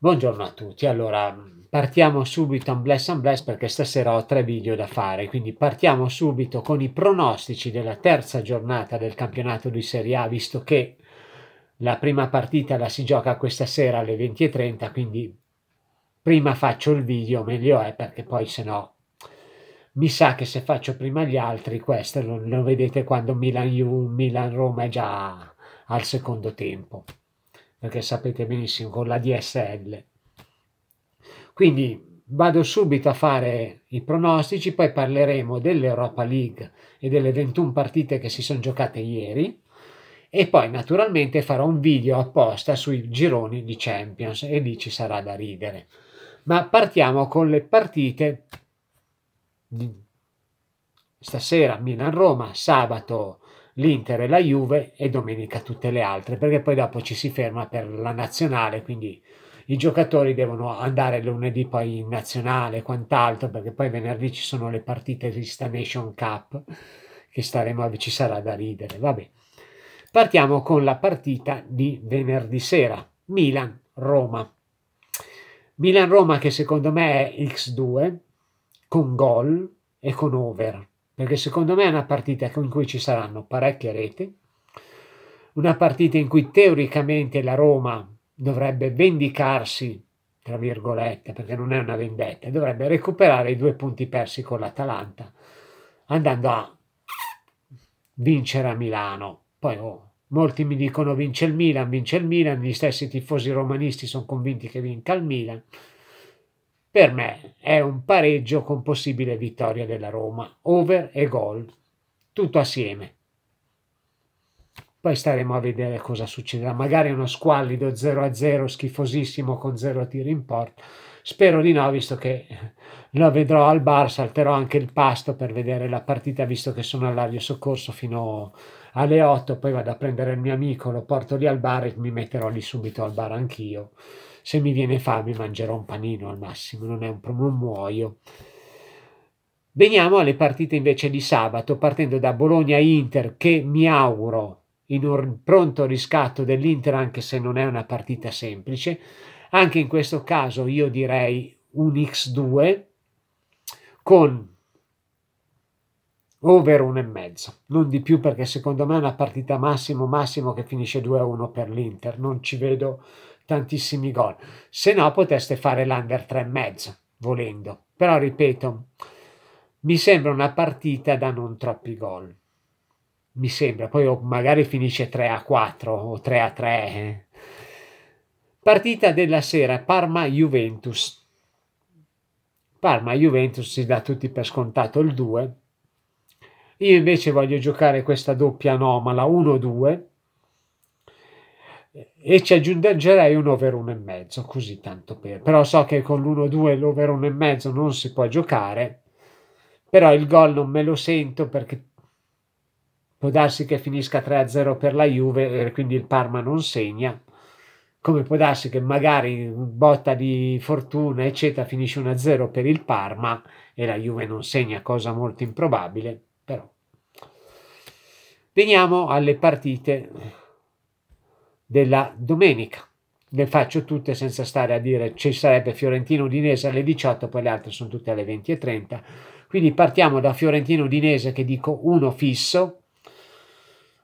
Buongiorno a tutti, allora partiamo subito un bless un bless perché stasera ho tre video da fare, quindi partiamo subito con i pronostici della terza giornata del campionato di Serie A, visto che la prima partita la si gioca questa sera alle 20.30, quindi prima faccio il video meglio è perché poi se no mi sa che se faccio prima gli altri questo lo, lo vedete quando Milan-Roma Milan è già al secondo tempo perché sapete benissimo con la DSL. Quindi vado subito a fare i pronostici, poi parleremo dell'Europa League e delle 21 partite che si sono giocate ieri e poi naturalmente farò un video apposta sui gironi di Champions e lì ci sarà da ridere. Ma partiamo con le partite di stasera Milan-Roma, sabato l'Inter e la Juve e domenica tutte le altre, perché poi dopo ci si ferma per la nazionale, quindi i giocatori devono andare lunedì poi in nazionale e quant'altro, perché poi venerdì ci sono le partite di sta Nation Cup, che staremo ci sarà da ridere, vabbè. Partiamo con la partita di venerdì sera, Milan-Roma. Milan-Roma che secondo me è X2, con gol e con over perché secondo me è una partita in cui ci saranno parecchie reti, una partita in cui teoricamente la Roma dovrebbe vendicarsi, tra virgolette, perché non è una vendetta, dovrebbe recuperare i due punti persi con l'Atalanta, andando a vincere a Milano. Poi oh, molti mi dicono vince il Milan, vince il Milan, gli stessi tifosi romanisti sono convinti che vinca il Milan. Per me è un pareggio con possibile vittoria della Roma, over e gol, tutto assieme. Poi staremo a vedere cosa succederà. Magari uno squallido 0-0 schifosissimo con zero tiri in porta. Spero di no, visto che lo vedrò al bar, salterò anche il pasto per vedere la partita, visto che sono all'ario soccorso fino alle 8, poi vado a prendere il mio amico, lo porto lì al bar e mi metterò lì subito al bar anch'io se mi viene fame mangerò un panino al massimo, non, è un, non muoio. Veniamo alle partite invece di sabato, partendo da Bologna-Inter, che mi auguro in un pronto riscatto dell'Inter, anche se non è una partita semplice. Anche in questo caso io direi un X2 con over 1,5, non di più perché secondo me è una partita massimo massimo che finisce 2-1 per l'Inter, non ci vedo tantissimi gol. Se no poteste fare l'under 3,5 volendo. Però ripeto, mi sembra una partita da non troppi gol. Mi sembra, poi magari finisce 3 a 4 o 3 a 3. Eh. Partita della sera Parma-Juventus. Parma-Juventus si dà tutti per scontato il 2. Io invece voglio giocare questa doppia anomala 1-2 e ci aggiungerei un over e mezzo così tanto per però so che con l'1-2 l'over e mezzo non si può giocare però il gol non me lo sento perché può darsi che finisca 3-0 per la Juve e quindi il Parma non segna come può darsi che magari botta di fortuna eccetera finisce 1-0 per il Parma e la Juve non segna cosa molto improbabile però veniamo alle partite della domenica. Le faccio tutte senza stare a dire ci sarebbe Fiorentino Udinese alle 18, poi le altre sono tutte alle 20.30. Quindi partiamo da Fiorentino Udinese che dico uno fisso,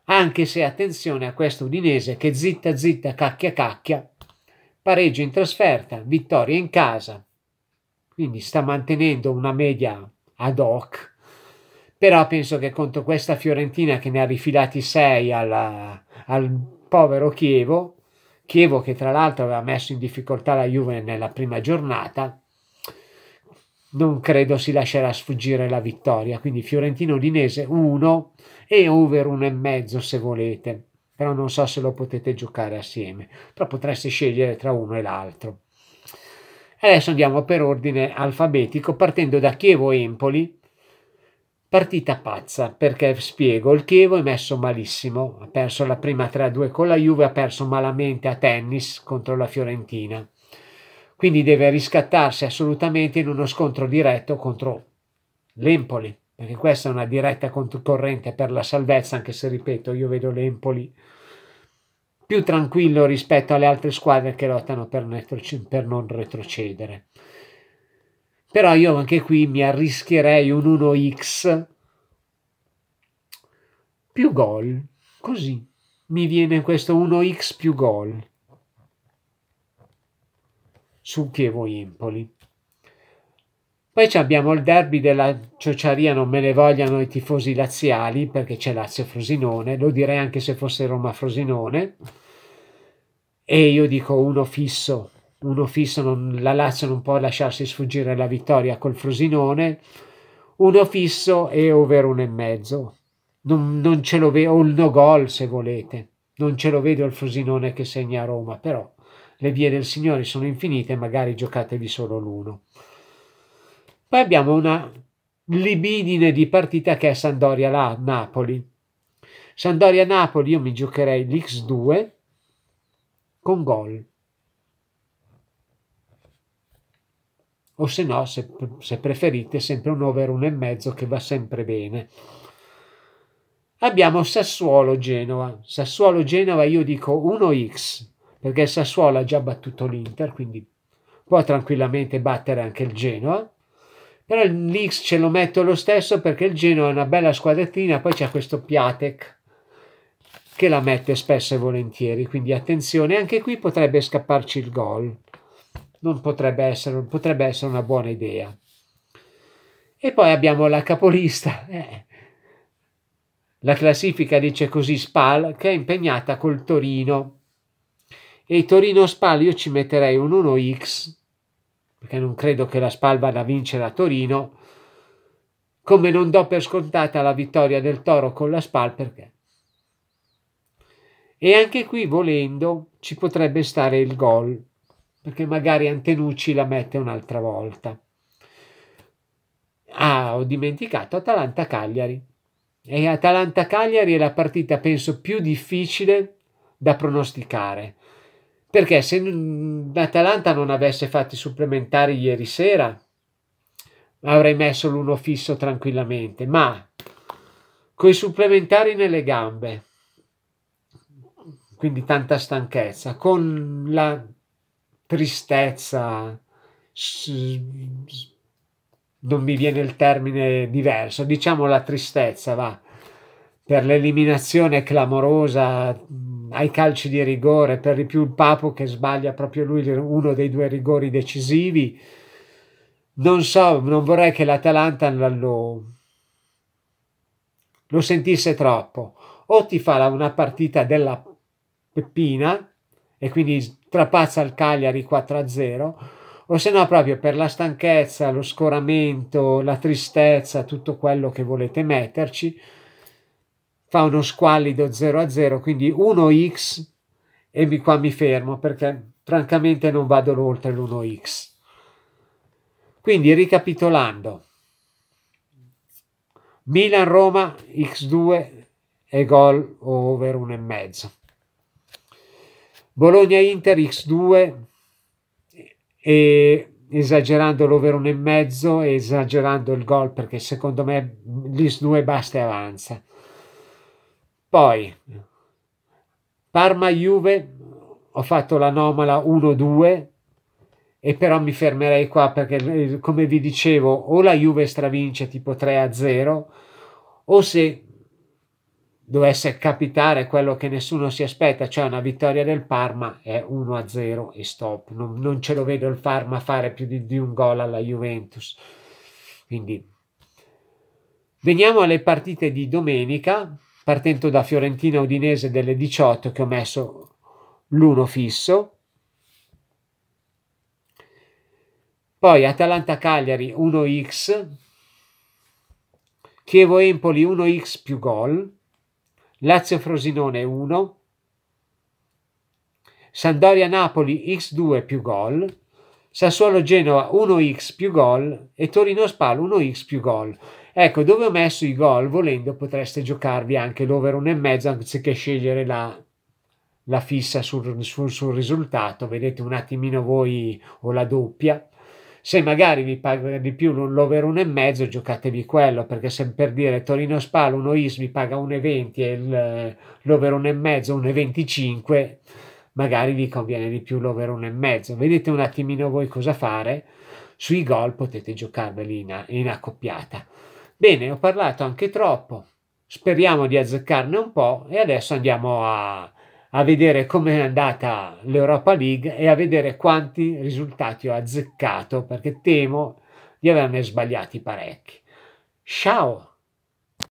anche se attenzione a questo Udinese che zitta zitta cacchia cacchia, pareggio in trasferta, vittoria in casa, quindi sta mantenendo una media ad hoc, però penso che contro questa Fiorentina che ne ha rifilati 6 al povero Chievo, Chievo che tra l'altro aveva messo in difficoltà la Juve nella prima giornata, non credo si lascerà sfuggire la vittoria, quindi Fiorentino Udinese 1 e over 1,5 se volete, però non so se lo potete giocare assieme, però potreste scegliere tra uno e l'altro. Adesso andiamo per ordine alfabetico partendo da Chievo Empoli Partita pazza, perché spiego, il Chievo è messo malissimo, ha perso la prima 3-2 con la Juve, ha perso malamente a tennis contro la Fiorentina. Quindi deve riscattarsi assolutamente in uno scontro diretto contro l'Empoli, perché questa è una diretta concorrente per la salvezza, anche se ripeto, io vedo l'Empoli più tranquillo rispetto alle altre squadre che lottano per non retrocedere. Però io anche qui mi arrischierei un 1x più gol. Così mi viene questo 1x più gol su Chievo Impoli. Poi abbiamo il derby della Ciociaria, non me ne vogliano i tifosi laziali, perché c'è Lazio-Frosinone, lo direi anche se fosse Roma-Frosinone, e io dico uno fisso uno fisso non, la Lazio non può lasciarsi sfuggire la vittoria col Frosinone, uno fisso e over uno 1,5. Non, non ce lo vedo, o il no gol se volete, non ce lo vedo il Frosinone che segna a Roma, però le vie del Signore sono infinite, magari giocatevi solo l'uno. Poi abbiamo una libidine di partita che è Sandoria-Napoli. Sandoria-Napoli io mi giocherei l'X2 con gol o se no, se, se preferite, sempre un over e mezzo che va sempre bene. Abbiamo Sassuolo-Genova. Sassuolo-Genova io dico 1x, perché Sassuolo ha già battuto l'Inter, quindi può tranquillamente battere anche il Genoa. Però l'X ce lo metto lo stesso perché il Genoa è una bella squadrettina, poi c'è questo Piatek che la mette spesso e volentieri, quindi attenzione, anche qui potrebbe scapparci il gol non potrebbe essere, potrebbe essere una buona idea. E poi abbiamo la capolista. Eh. La classifica dice così Spal che è impegnata col Torino. E Torino Spal io ci metterei un 1x perché non credo che la Spal vada a vincere a Torino. Come non do per scontata la vittoria del Toro con la Spal perché e anche qui volendo ci potrebbe stare il gol perché magari Antenucci la mette un'altra volta. Ah, ho dimenticato Atalanta-Cagliari. E Atalanta-Cagliari è la partita, penso, più difficile da pronosticare. Perché se l'Atalanta non avesse fatto i supplementari ieri sera, avrei messo l'uno fisso tranquillamente. Ma coi supplementari nelle gambe, quindi tanta stanchezza, con la tristezza, non mi viene il termine diverso, diciamo la tristezza, va, per l'eliminazione clamorosa ai calci di rigore, per di più il Papo che sbaglia proprio lui uno dei due rigori decisivi. Non so, non vorrei che l'Atalanta lo, lo sentisse troppo. O ti fa una partita della peppina e quindi strapazza il Cagliari 4-0 o se no proprio per la stanchezza, lo scoramento, la tristezza, tutto quello che volete metterci, fa uno squallido 0-0, quindi 1x e mi, qua mi fermo perché francamente non vado oltre l'1x. Quindi ricapitolando, Milan-Roma x2 e gol over 1,5. Bologna-Inter X2, e esagerando l'over 1,5 e, e esagerando il gol perché secondo me l'X2 basta e avanza. Poi Parma-Juve, ho fatto l'anomala 1-2 e però mi fermerei qua perché eh, come vi dicevo o la Juve stravince tipo 3-0 o se dovesse capitare quello che nessuno si aspetta, cioè una vittoria del Parma, è 1-0 e stop. Non, non, ce lo vedo il Parma fare più di, di un gol alla Juventus. Quindi veniamo alle partite di domenica, partendo da Fiorentina Udinese delle 18 che ho messo l'1 fisso. Poi Atalanta Cagliari 1x, Chievo Empoli 1x più gol, Lazio Frosinone 1, Sandoria Napoli x2 più gol, Sassuolo Genoa 1x più gol e Torino Spal 1x più gol. Ecco, dove ho messo i gol, volendo potreste giocarvi anche l'over 1,5 anziché scegliere la, la fissa sul, sul, sul risultato. Vedete un attimino voi o la doppia se magari vi paga di più l'over 1,5 giocatevi quello perché se per dire Torino Spal uno IS vi paga 1,20 e l'over 1,5 1,25 magari vi conviene di più l'over 1,5 vedete un attimino voi cosa fare sui gol potete giocarveli in, in accoppiata bene ho parlato anche troppo speriamo di azzeccarne un po' e adesso andiamo a a vedere come è andata l'Europa League e a vedere quanti risultati ho azzeccato perché temo di averne sbagliati parecchi. Ciao!